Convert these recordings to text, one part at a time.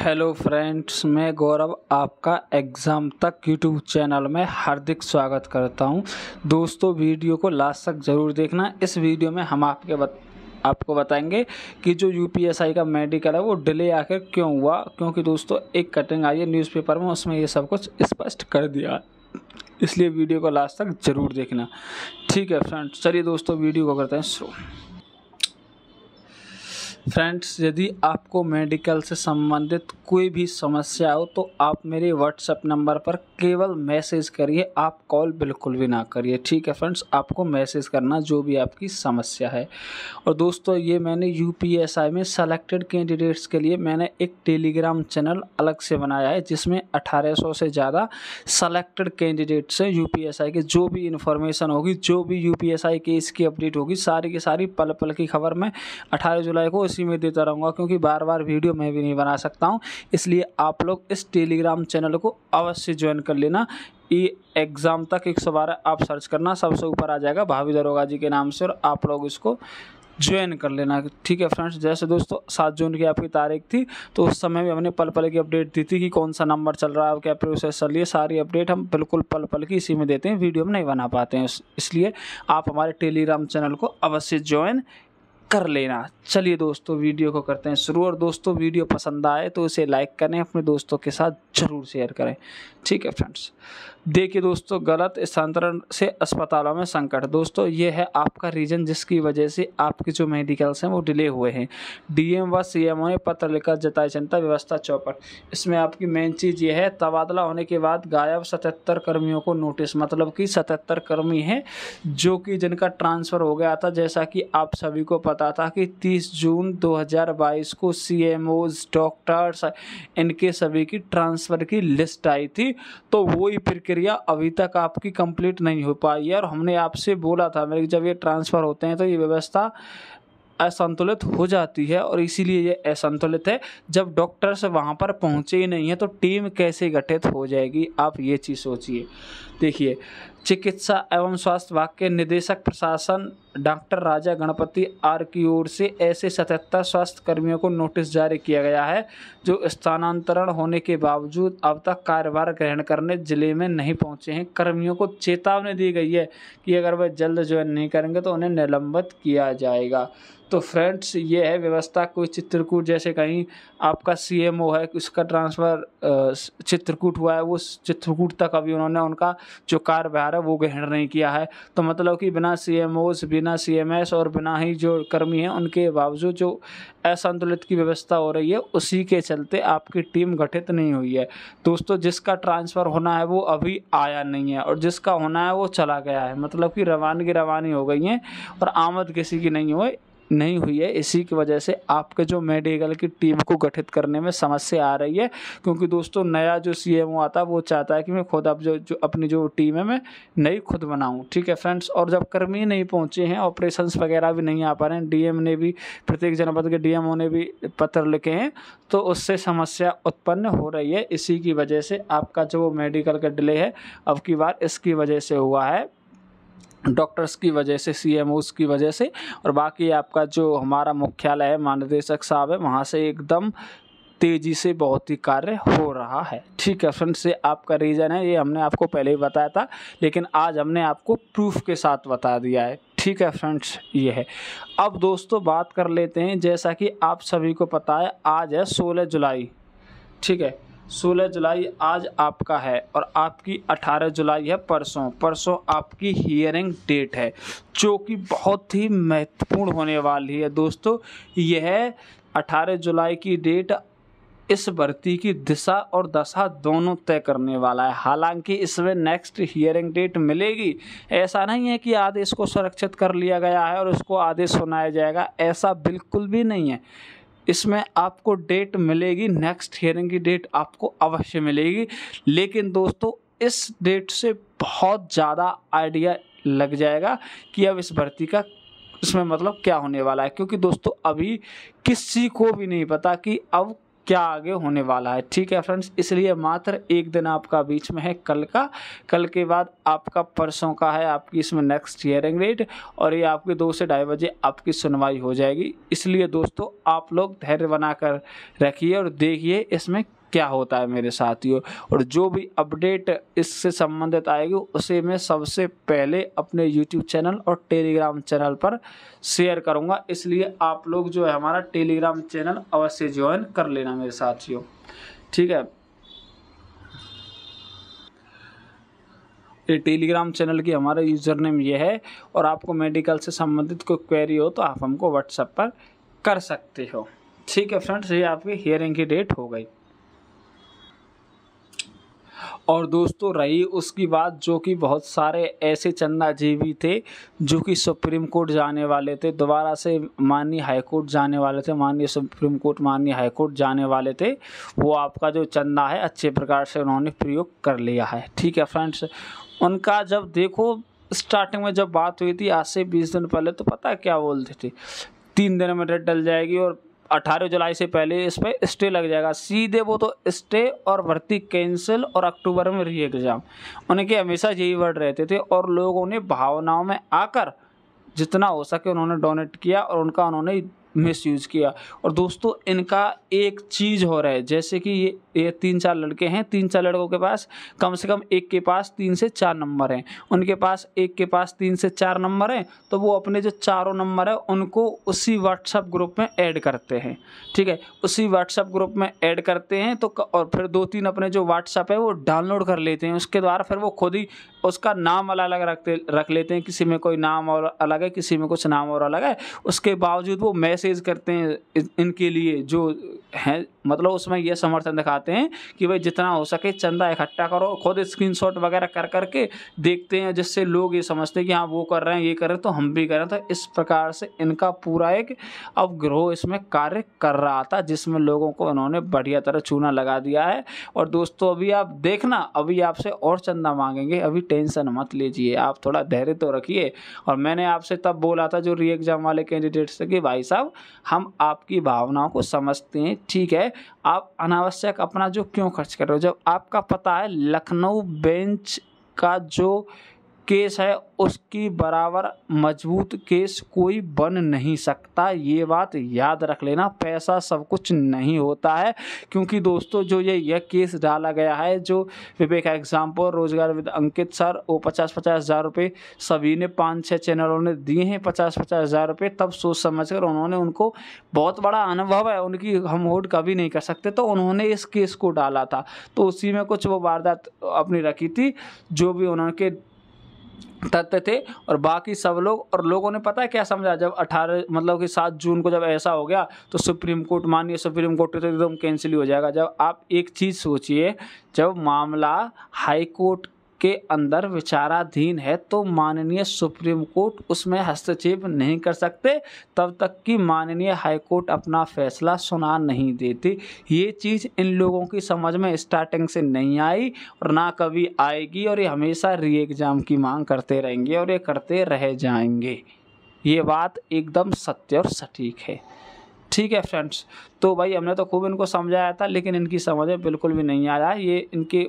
hello friends मैं गौरव आपका exam तक यूट्यूब चैनल में हार्दिक स्वागत करता हूं दोस्तों वीडियो को लास्ट तक ज़रूर देखना इस वीडियो में हम आपके बत, आपको बताएंगे कि जो यू का मेडिकल है वो डिले आकर क्यों हुआ क्योंकि दोस्तों एक कटिंग आई है न्यूज़पेपर में उसमें ये सब कुछ स्पष्ट कर दिया इसलिए वीडियो को लास्ट तक ज़रूर देखना ठीक है फ्रेंड्स चलिए दोस्तों वीडियो को करते हैं शुरू फ्रेंड्स यदि आपको मेडिकल से संबंधित कोई भी समस्या हो तो आप मेरे व्हाट्सएप नंबर पर केवल मैसेज करिए आप कॉल बिल्कुल भी ना करिए ठीक है फ्रेंड्स आपको मैसेज करना जो भी आपकी समस्या है और दोस्तों ये मैंने यू में सेलेक्टेड कैंडिडेट्स के लिए मैंने एक टेलीग्राम चैनल अलग से बनाया है जिसमें 1800 से ज़्यादा सेलेक्टेड कैंडिडेट्स हैं यू के जो भी इन्फॉर्मेशन होगी जो भी यू केस इसकी अपडेट होगी सारी की सारी पल पल की खबर मैं अठारह जुलाई को उसी में देता रहूँगा क्योंकि बार बार वीडियो मैं भी नहीं बना सकता हूँ इसलिए आप लोग इस टेलीग्राम चैनल को अवश्य ज्वाइन कर लेना ये एग्ज़ाम तक एक सौ बारह आप सर्च करना सबसे ऊपर आ जाएगा भावी दरोगा जी के नाम से और आप लोग इसको ज्वाइन कर लेना ठीक है फ्रेंड्स जैसे दोस्तों सात जून की आपकी तारीख थी तो उस समय भी हमने पल पल की अपडेट दी थी कि कौन सा नंबर चल रहा है क्या प्रोसेस चल रही है सारी अपडेट हम बिल्कुल पल पल की इसी में देते हैं वीडियो हम नहीं बना पाते हैं इसलिए आप हमारे टेलीग्राम चैनल को अवश्य ज्वाइन कर लेना चलिए दोस्तों वीडियो को करते हैं शुरू और दोस्तों वीडियो पसंद आए तो इसे लाइक करें अपने दोस्तों के साथ ज़रूर शेयर करें ठीक है फ्रेंड्स देखिए दोस्तों गलत स्थानांतरण से अस्पतालों में संकट दोस्तों ये है आपका रीजन जिसकी वजह से आपके जो मेडिकल्स हैं वो डिले हुए हैं डीएम व सीएमओ ने पत्र लिखकर जताई जनता व्यवस्था चौपट इसमें आपकी मेन चीज़ ये है तबादला होने के बाद गायब सतहत्तर कर्मियों को नोटिस मतलब कि सतहत्तर कर्मी हैं जो कि जिनका ट्रांसफ़र हो गया था जैसा कि आप सभी को पता था कि तीस जून दो को सी डॉक्टर्स इनके सभी की ट्रांसफ़र की लिस्ट आई थी तो वही प्रक्रिया प्रक्रिया अभी तक आपकी कंप्लीट नहीं हो पाई है और हमने आपसे बोला था मेरे जब ये ट्रांसफ़र होते हैं तो ये व्यवस्था असंतुलित हो जाती है और इसीलिए ये असंतुलित है जब डॉक्टर्स वहाँ पर पहुँचे ही नहीं है तो टीम कैसे गठित हो जाएगी आप ये चीज़ सोचिए देखिए चिकित्सा एवं स्वास्थ्य विभाग के निदेशक प्रशासन डॉक्टर राजा गणपति आर की ओर से ऐसे सतहत्तर स्वास्थ्य कर्मियों को नोटिस जारी किया गया है जो स्थानांतरण होने के बावजूद अब तक कार्यभार ग्रहण करने जिले में नहीं पहुंचे हैं कर्मियों को चेतावनी दी गई है कि अगर वह जल्द ज्वाइन नहीं करेंगे तो उन्हें निलंबित किया जाएगा तो फ्रेंड्स ये है व्यवस्था कोई चित्रकूट जैसे कहीं आपका सी है उसका ट्रांसफ़र चित्रकूट हुआ है वो चित्रकूट तक अभी उन्होंने उनका जो कार्यभार है वो ग्रहण नहीं किया है तो मतलब कि बिना सी एम ओस बिना सी एम एस और बिना ही जो कर्मी हैं उनके बावजूद जो असंतुलित की व्यवस्था हो रही है उसी के चलते आपकी टीम गठित नहीं हुई है दोस्तों जिसका ट्रांसफ़र होना है वो अभी आया नहीं है और जिसका होना है वो चला गया है मतलब कि रवानगी रवानी हो गई हैं और आमद किसी की नहीं हुई नहीं हुई है इसी की वजह से आपके जो मेडिकल की टीम को गठित करने में समस्या आ रही है क्योंकि दोस्तों नया जो सी एम आता है वो चाहता है कि मैं खुद अब जो, जो अपनी जो टीम है मैं नई खुद बनाऊँ ठीक है फ्रेंड्स और जब कर्मी नहीं पहुँचे हैं ऑपरेशन वगैरह भी नहीं आ पा रहे हैं डी ने भी प्रत्येक जनपद के डी ने भी पत्र लिखे हैं तो उससे समस्या उत्पन्न हो रही है इसी की वजह से आपका जो मेडिकल का डिले है अब की बार इसकी वजह से हुआ है डॉक्टर्स की वजह से सी की वजह से और बाकी आपका जो हमारा मुख्यालय है महानिदेशक साहब है वहाँ से एकदम तेज़ी से बहुत ही कार्य हो रहा है ठीक है फ्रेंड्स ये आपका रीज़न है ये हमने आपको पहले ही बताया था लेकिन आज हमने आपको प्रूफ के साथ बता दिया है ठीक है फ्रेंड्स ये है अब दोस्तों बात कर लेते हैं जैसा कि आप सभी को पता है आज है सोलह जुलाई ठीक है सोलह जुलाई आज आपका है और आपकी अठारह जुलाई है परसों परसों आपकी हियरिंग डेट है जो कि बहुत ही महत्वपूर्ण होने वाली है दोस्तों यह अठारह जुलाई की डेट इस भर्ती की दिशा और दशा दोनों तय करने वाला है हालांकि इसमें नेक्स्ट हियरिंग डेट मिलेगी ऐसा नहीं है कि आदेश को सुरक्षित कर लिया गया है और उसको आदेश सुनाया जाएगा ऐसा बिल्कुल भी नहीं है इसमें आपको डेट मिलेगी नेक्स्ट हियरिंग की डेट आपको अवश्य मिलेगी लेकिन दोस्तों इस डेट से बहुत ज़्यादा आइडिया लग जाएगा कि अब इस भर्ती का इसमें मतलब क्या होने वाला है क्योंकि दोस्तों अभी किसी को भी नहीं पता कि अब क्या आगे होने वाला है ठीक है फ्रेंड्स इसलिए मात्र एक दिन आपका बीच में है कल का कल के बाद आपका परसों का है आपकी इसमें नेक्स्ट हियरिंग डेट और ये आपके दो से ढाई बजे आपकी सुनवाई हो जाएगी इसलिए दोस्तों आप लोग धैर्य बनाकर रखिए और देखिए इसमें क्या होता है मेरे साथियों और जो भी अपडेट इससे संबंधित आएगी उसे मैं सबसे पहले अपने यूट्यूब चैनल और टेलीग्राम चैनल पर शेयर करूँगा इसलिए आप लोग जो है हमारा टेलीग्राम चैनल अवश्य ज्वाइन कर लेना मेरे साथियों ठीक है ये टेलीग्राम चैनल की हमारा यूज़र नेम ये है और आपको मेडिकल से संबंधित कोई क्वेरी हो तो आप हमको व्हाट्सएप पर कर सकते हो ठीक है फ्रेंड्स ये आपकी हियरिंग की डेट हो गई और दोस्तों रही उसकी बात जो कि बहुत सारे ऐसे चंदा जीवी थे जो कि सुप्रीम कोर्ट जाने वाले थे दोबारा से माननीय हाई कोर्ट जाने वाले थे माननीय सुप्रीम कोर्ट माननीय हाई कोर्ट जाने वाले थे वो आपका जो चंदा है अच्छे प्रकार से उन्होंने प्रयोग कर लिया है ठीक है फ्रेंड्स उनका जब देखो स्टार्टिंग में जब बात हुई थी आज से बीस दिन पहले तो पता क्या बोलते थे तीन दिन में डेट डल जाएगी और अठारह जुलाई से पहले इस पर स्टे लग जाएगा सीधे वो तो स्टे और भर्ती कैंसिल और अक्टूबर में री एग्ज़ाम उनके हमेशा यही वर्ड रहते थे और लोगों ने भावनाओं में आकर जितना हो सके उन्होंने डोनेट किया और उनका उन्होंने मिसयूज़ किया और दोस्तों इनका एक चीज़ हो रहा है जैसे कि ये ये तीन चार लड़के हैं तीन चार लड़कों के पास कम से कम एक के पास तीन से चार नंबर हैं उनके पास एक के पास तीन से चार नंबर हैं तो वो अपने जो चारों नंबर है उनको उसी व्हाट्सअप ग्रुप में ऐड करते हैं ठीक है उसी व्हाट्सअप ग्रुप में ऐड करते हैं तो और फिर दो तीन अपने जो व्हाट्सअप है वो डाउनलोड कर लेते हैं उसके द्वारा फिर वो खुद ही उसका नाम अलग अलग रखते रख लेते हैं किसी में कोई नाम और अलग है किसी में कुछ नाम और अलग है उसके बावजूद वो मैसेज मैसेज करते हैं इनके लिए जो है मतलब उसमें यह समर्थन दिखाते हैं कि भाई जितना हो सके चंदा इकट्ठा करो खुद शॉट वगैरह कर करके देखते हैं जिससे लोग ये समझते हैं कि हाँ वो कर रहे हैं ये कर रहे हैं तो हम भी कर रहे हैं तो इस प्रकार से इनका पूरा एक अब ग्रोह इसमें कार्य कर रहा था जिसमें लोगों को इन्होंने बढ़िया तरह चूना लगा दिया है और दोस्तों अभी आप देखना अभी आपसे और चंदा मांगेंगे अभी टेंशन मत लीजिए आप थोड़ा धैर्य तो रखिए और मैंने आपसे तब बोला था जो री एग्ज़ाम वाले कैंडिडेट्स थे कि भाई साहब हम आपकी भावनाओं को समझते हैं ठीक है आप अनावश्यक अपना जो क्यों खर्च कर रहे हो जब आपका पता है लखनऊ बेंच का जो केस है उसकी बराबर मजबूत केस कोई बन नहीं सकता ये बात याद रख लेना पैसा सब कुछ नहीं होता है क्योंकि दोस्तों जो ये यह केस डाला गया है जो विवेक एग्जाम्पल रोजगार विद अंकित सर वो पचास पचास हज़ार रुपये सभी ने पाँच छः चैनलों ने दिए हैं पचास पचास हज़ार रुपये तब सोच समझ कर उन्होंने उनको बहुत बड़ा अनुभव है उनकी हम होड कभी नहीं कर सकते तो उन्होंने इस केस को डाला था तो उसी में कुछ वो वारदात अपनी रखी थी जो भी उन्होंने तत्व थे और बाकी सब लोग और लोगों ने पता है क्या समझा जब 18 मतलब कि सात जून को जब ऐसा हो गया तो सुप्रीम कोर्ट मानिए सुप्रीम कोर्ट तो एकदम कैंसिल ही हो जाएगा जब आप एक चीज़ सोचिए जब मामला हाई कोर्ट के अंदर विचाराधीन है तो माननीय सुप्रीम कोर्ट उसमें हस्तक्षेप नहीं कर सकते तब तक कि माननीय हाई कोर्ट अपना फैसला सुना नहीं देती ये चीज़ इन लोगों की समझ में स्टार्टिंग से नहीं आई और ना कभी आएगी और ये हमेशा री एग्ज़ाम की मांग करते रहेंगे और ये करते रह जाएंगे ये बात एकदम सत्य और सटीक है ठीक है फ्रेंड्स तो भाई हमने तो खूब इनको समझाया था लेकिन इनकी समझ में बिल्कुल भी नहीं आया ये इनके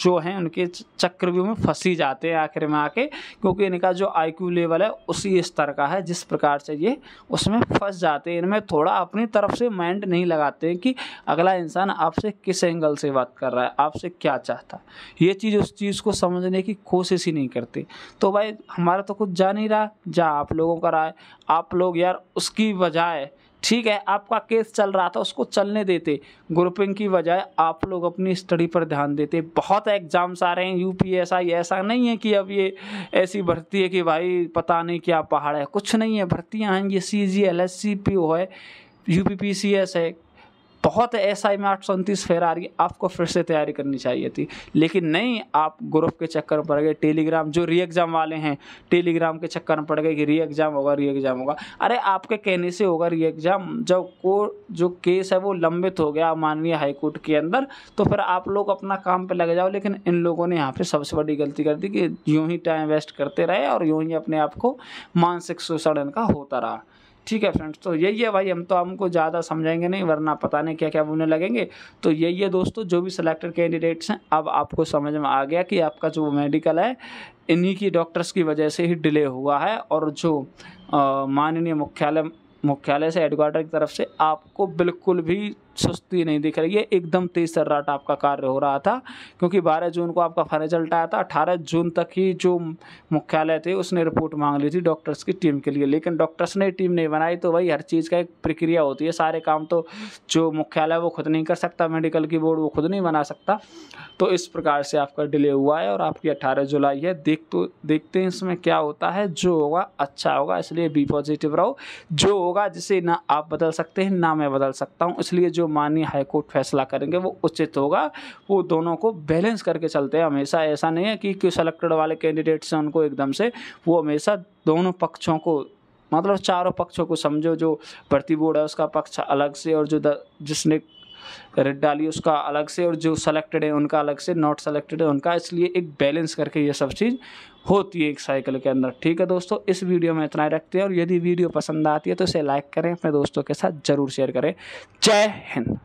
जो हैं उनके चक्रव्यूह में फंसी जाते हैं आखिर में आके क्योंकि इनका जो आई लेवल है उसी स्तर का है जिस प्रकार से ये उसमें फंस जाते हैं इनमें थोड़ा अपनी तरफ से माइंड नहीं लगाते हैं कि अगला इंसान आपसे किस एंगल से बात कर रहा है आपसे क्या चाहता है ये चीज़ उस चीज़ को समझने की कोशिश ही नहीं करते तो भाई हमारा तो कुछ जा नहीं रहा जा आप लोगों का रहा है आप लोग यार उसकी बजाय ठीक है आपका केस चल रहा था उसको चलने देते ग्रुपिंग की बजाय आप लोग अपनी स्टडी पर ध्यान देते बहुत एग्ज़ाम्स आ रहे हैं यू पी एस आई ऐसा नहीं है कि अब ये ऐसी भर्ती है कि भाई पता नहीं क्या पहाड़ है कुछ नहीं है भर्तियाँ आएंगी C G L S C P O है U P P C S है बहुत ऐसा ही में आठ सौ उनतीस फेर आ रही है आपको फिर से तैयारी करनी चाहिए थी लेकिन नहीं आप ग्रुप के चक्कर में पड़ गए टेलीग्राम जो री एग्ज़ाम वाले हैं टेलीग्राम के चक्कर में पड़ गए कि री एग्ज़ाम होगा री एग्ज़ाम होगा अरे आपके कहने से होगा री एग्ज़ाम जब को जो केस है वो लंबित हो गया माननीय हाईकोर्ट के अंदर तो फिर आप लोग अपना काम पर लग जाओ लेकिन इन लोगों ने यहाँ पर सबसे बड़ी गलती कर दी कि यूँ ही टाइम वेस्ट करते रहे और यूँ ही अपने आप को मानसिक शोषण इनका होता रहा ठीक है फ्रेंड्स तो यही है भाई हम तो हमको ज़्यादा समझाएंगे नहीं वरना पता नहीं क्या क्या बोलने लगेंगे तो यही है दोस्तों जो भी सिलेक्टेड कैंडिडेट्स हैं अब आपको समझ में आ गया कि आपका जो मेडिकल है इन्हीं की डॉक्टर्स की वजह से ही डिले हुआ है और जो माननीय मुख्यालय मुख्यालय से हेडक्वार्टर की तरफ से आपको बिल्कुल भी सुस्ती नहीं दिख रही है एकदम तेज सर्राट आपका कार्य हो रहा था क्योंकि बारह जून को आपका फाइनल रिजल्ट आया था अठारह जून तक ही जो मुख्यालय थे उसने रिपोर्ट मांग ली थी डॉक्टर्स की टीम के लिए लेकिन डॉक्टर्स ने टीम नहीं बनाई तो भाई हर चीज़ का एक प्रक्रिया होती है सारे काम तो जो मुख्यालय वो खुद नहीं कर सकता मेडिकल की बोर्ड वो खुद नहीं बना सकता तो इस प्रकार से आपका डिले हुआ है और आपकी अट्ठारह जुलाई है देख तो देखते हैं इसमें क्या होता है जो होगा अच्छा होगा इसलिए बी पॉजिटिव रहो जो होगा जिसे ना आप बदल सकते हैं ना मैं बदल सकता हूँ इसलिए जो माननीय हाईकोर्ट फैसला करेंगे वो उचित होगा वो दोनों को बैलेंस करके चलते हैं हमेशा ऐसा नहीं है कि क्यों सेलेक्टेड वाले कैंडिडेट्स हैं उनको एकदम से वो हमेशा दोनों पक्षों को मतलब चारों पक्षों को समझो जो भर्ती बोर्ड है उसका पक्ष अलग से और जो द, जिसने रेड तो डालिए उसका अलग से और जो सेलेक्टेड है उनका अलग से नॉट सेलेक्टेड है उनका इसलिए एक बैलेंस करके ये सब चीज़ होती है एक साइकिल के अंदर ठीक है दोस्तों इस वीडियो में इतना ही रखते हैं और यदि वीडियो पसंद आती है तो इसे लाइक करें अपने दोस्तों के साथ ज़रूर शेयर करें जय हिंद